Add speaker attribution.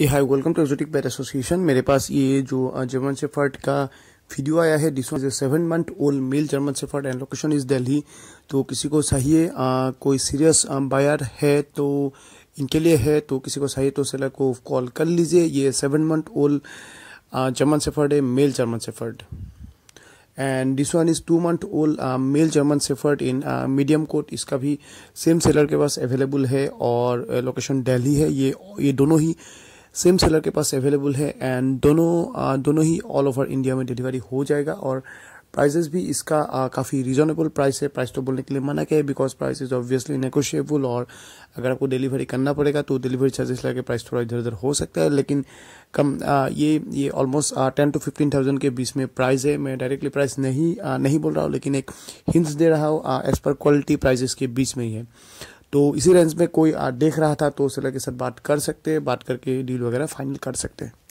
Speaker 1: A hi welcome to exotic pet association मेरे पास ये जो जर्मन सेफर्ट का वीडियो आया है this was a seven
Speaker 2: month old male German shepherd and location is Delhi तो किसी को चाहिए कोई सीरियस बायर है तो इनके लिए है तो किसी को चाहिए तो सेलर को कॉल कर लीजिए ये seven month old German shepherd है male German shepherd and this one is two month old male German shepherd in medium coat इसका भी सेम सेलर के पास अवेलेबल है और लोकेशन दिल्ली है ये ये दोनों ही सेम सेलर के पास अवेलेबल है एंड दोनों दोनों ही ऑल ओवर इंडिया में डिलीवरी हो जाएगा और प्राइजेस भी इसका काफ़ी रिजनेबल प्राइस है प्राइस तो बोलने के लिए मना क्या है because price is obviously negotiable और अगर आपको डिलीवरी करना पड़ेगा तो डिलीवरी चार्जेस लगे प्राइस थोड़ा इधर उधर हो सकता है लेकिन कम आ, ये ये almost ten to fifteen thousand के बीच में प्राइस है मैं डायरेक्टली प्राइस नहीं आ, नहीं बोल रहा हूँ लेकिन एक हिंस दे रहा हूँ एज़ पर क्वालिटी प्राइजेस के बीच में ही है
Speaker 1: तो इसी रेंज में कोई देख रहा था तो सेलर के साथ बात कर सकते हैं बात करके डील वगैरह फाइनल कर सकते हैं